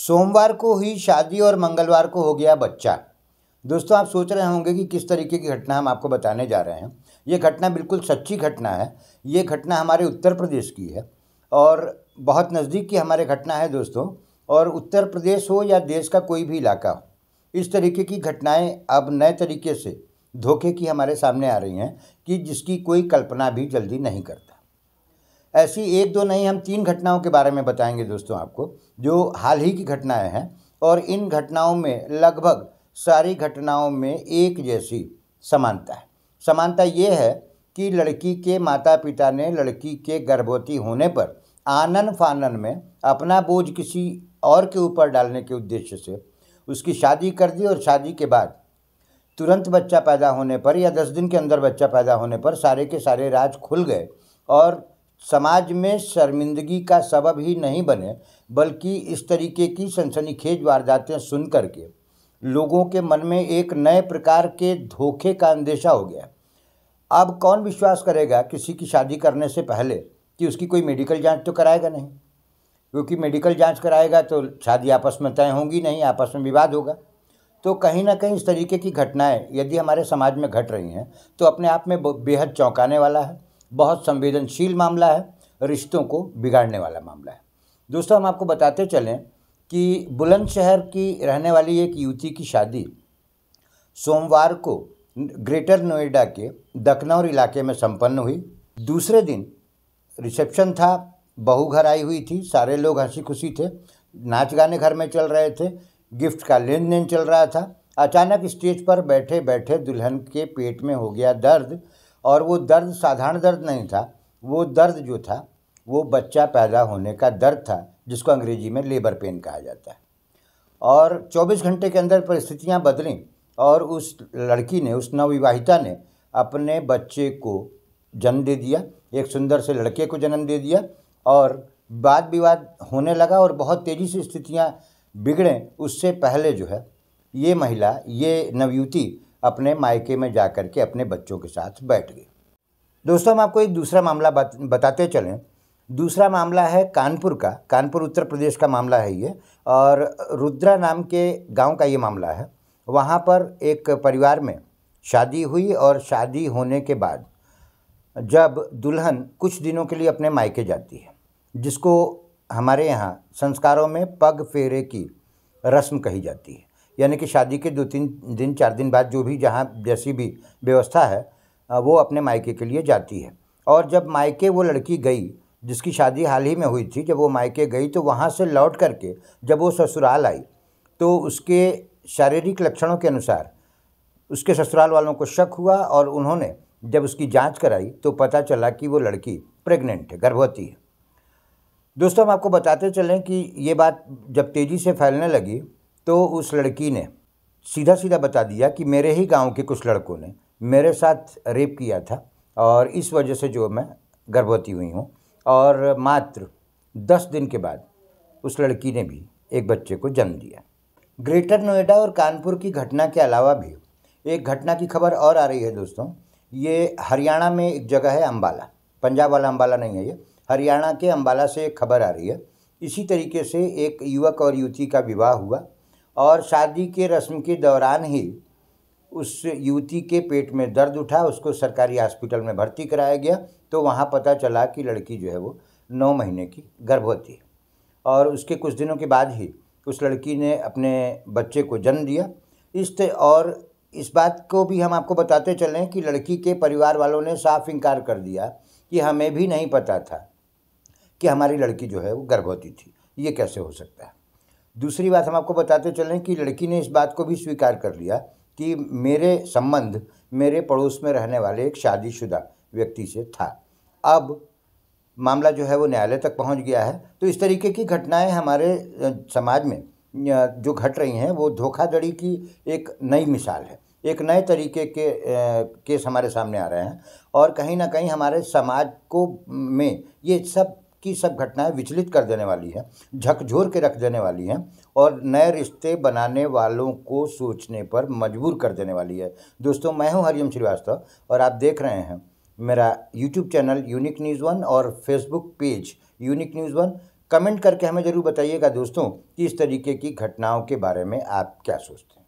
सोमवार को हुई शादी और मंगलवार को हो गया बच्चा दोस्तों आप सोच रहे होंगे कि किस तरीके की घटना हम आपको बताने जा रहे हैं ये घटना बिल्कुल सच्ची घटना है ये घटना हमारे उत्तर प्रदेश की है और बहुत नज़दीक की हमारे घटना है दोस्तों और उत्तर प्रदेश हो या देश का कोई भी इलाका हो इस तरीके की घटनाएं अब नए तरीके से धोखे की हमारे सामने आ रही हैं कि जिसकी कोई कल्पना भी जल्दी नहीं करता ऐसी एक दो नहीं हम तीन घटनाओं के बारे में बताएंगे दोस्तों आपको जो हाल ही की घटनाएं हैं और इन घटनाओं में लगभग सारी घटनाओं में एक जैसी समानता है समानता ये है कि लड़की के माता पिता ने लड़की के गर्भवती होने पर आनन फानन में अपना बोझ किसी और के ऊपर डालने के उद्देश्य से उसकी शादी कर दी और शादी के बाद तुरंत बच्चा पैदा होने पर या दस दिन के अंदर बच्चा पैदा होने पर सारे के सारे राज खुल गए और समाज में शर्मिंदगी का सबब ही नहीं बने बल्कि इस तरीके की सनसनीखेज वारदातें सुन करके लोगों के मन में एक नए प्रकार के धोखे का अंदेशा हो गया अब कौन विश्वास करेगा किसी की शादी करने से पहले कि उसकी कोई मेडिकल जांच तो कराएगा नहीं क्योंकि मेडिकल जांच कराएगा तो शादी आपस में तय होंगी नहीं आपस में विवाद होगा तो कहीं ना कहीं इस तरीके की घटनाएं यदि हमारे समाज में घट रही हैं तो अपने आप में बेहद चौंकाने वाला है बहुत संवेदनशील मामला है रिश्तों को बिगाड़ने वाला मामला है दोस्तों हम आपको बताते चलें कि बुलंदशहर की रहने वाली एक युवती की शादी सोमवार को ग्रेटर नोएडा के दखनौर इलाके में संपन्न हुई दूसरे दिन रिसेप्शन था बहू घर आई हुई थी सारे लोग हंसी खुशी थे नाच गाने घर में चल रहे थे गिफ्ट का लेन देन चल रहा था अचानक स्टेज पर बैठे बैठे दुल्हन के पेट में हो गया दर्द और वो दर्द साधारण दर्द नहीं था वो दर्द जो था वो बच्चा पैदा होने का दर्द था जिसको अंग्रेजी में लेबर पेन कहा जाता है और 24 घंटे के अंदर परिस्थितियाँ बदलें और उस लड़की ने उस नवविवाहिता ने अपने बच्चे को जन्म दे दिया एक सुंदर से लड़के को जन्म दे दिया और वाद विवाद होने लगा और बहुत तेज़ी से स्थितियाँ बिगड़ें उससे पहले जो है ये महिला ये नवयुवती अपने मायके में जा कर के अपने बच्चों के साथ बैठ गई दोस्तों हम आपको एक दूसरा मामला बताते चलें दूसरा मामला है कानपुर का कानपुर उत्तर प्रदेश का मामला है ये और रुद्रा नाम के गांव का ये मामला है वहाँ पर एक परिवार में शादी हुई और शादी होने के बाद जब दुल्हन कुछ दिनों के लिए अपने मायके जाती है जिसको हमारे यहाँ संस्कारों में पग फेरे की रस्म कही जाती है यानी कि शादी के दो तीन दिन चार दिन बाद जो भी जहाँ जैसी भी व्यवस्था है वो अपने मायके के लिए जाती है और जब मायके वो लड़की गई जिसकी शादी हाल ही में हुई थी जब वो मायके गई तो वहाँ से लौट करके जब वो ससुराल आई तो उसके शारीरिक लक्षणों के अनुसार उसके ससुराल वालों को शक हुआ और उन्होंने जब उसकी जांच कराई तो पता चला कि वो लड़की प्रेग्नेंट है गर्भवती है दोस्तों हम आपको बताते चलें कि ये बात जब तेज़ी से फैलने लगी तो उस लड़की ने सीधा सीधा बता दिया कि मेरे ही गांव के कुछ लड़कों ने मेरे साथ रेप किया था और इस वजह से जो मैं गर्भवती हुई हूँ और मात्र दस दिन के बाद उस लड़की ने भी एक बच्चे को जन्म दिया ग्रेटर नोएडा और कानपुर की घटना के अलावा भी एक घटना की खबर और आ रही है दोस्तों ये हरियाणा में एक जगह है अम्बाला पंजाब वाला अम्बाला नहीं है ये हरियाणा के अम्बाला से एक खबर आ रही है इसी तरीके से एक युवक और युवती का विवाह हुआ और शादी के रस्म के दौरान ही उस युवती के पेट में दर्द उठा उसको सरकारी हॉस्पिटल में भर्ती कराया गया तो वहाँ पता चला कि लड़की जो है वो नौ महीने की गर्भवती है और उसके कुछ दिनों के बाद ही उस लड़की ने अपने बच्चे को जन्म दिया इस और इस बात को भी हम आपको बताते चलें कि लड़की के परिवार वालों ने साफ इनकार कर दिया कि हमें भी नहीं पता था कि हमारी लड़की जो है वो गर्भवती थी ये कैसे हो सकता है दूसरी बात हम आपको बताते चलें कि लड़की ने इस बात को भी स्वीकार कर लिया कि मेरे संबंध मेरे पड़ोस में रहने वाले एक शादीशुदा व्यक्ति से था अब मामला जो है वो न्यायालय तक पहुंच गया है तो इस तरीके की घटनाएं हमारे समाज में जो घट रही हैं वो धोखाधड़ी की एक नई मिसाल है एक नए तरीके के केस हमारे सामने आ रहे हैं और कहीं ना कहीं हमारे समाज को में ये सब की सब घटनाएं विचलित कर देने वाली है झकझोर के रख देने वाली हैं और नए रिश्ते बनाने वालों को सोचने पर मजबूर कर देने वाली है दोस्तों मैं हूं हरियम श्रीवास्तव और आप देख रहे हैं मेरा YouTube channel unique news one और Facebook page unique news one comment करके हमें ज़रूर बताइएगा दोस्तों कि इस तरीके की घटनाओं के बारे में आप क्या सोचते हैं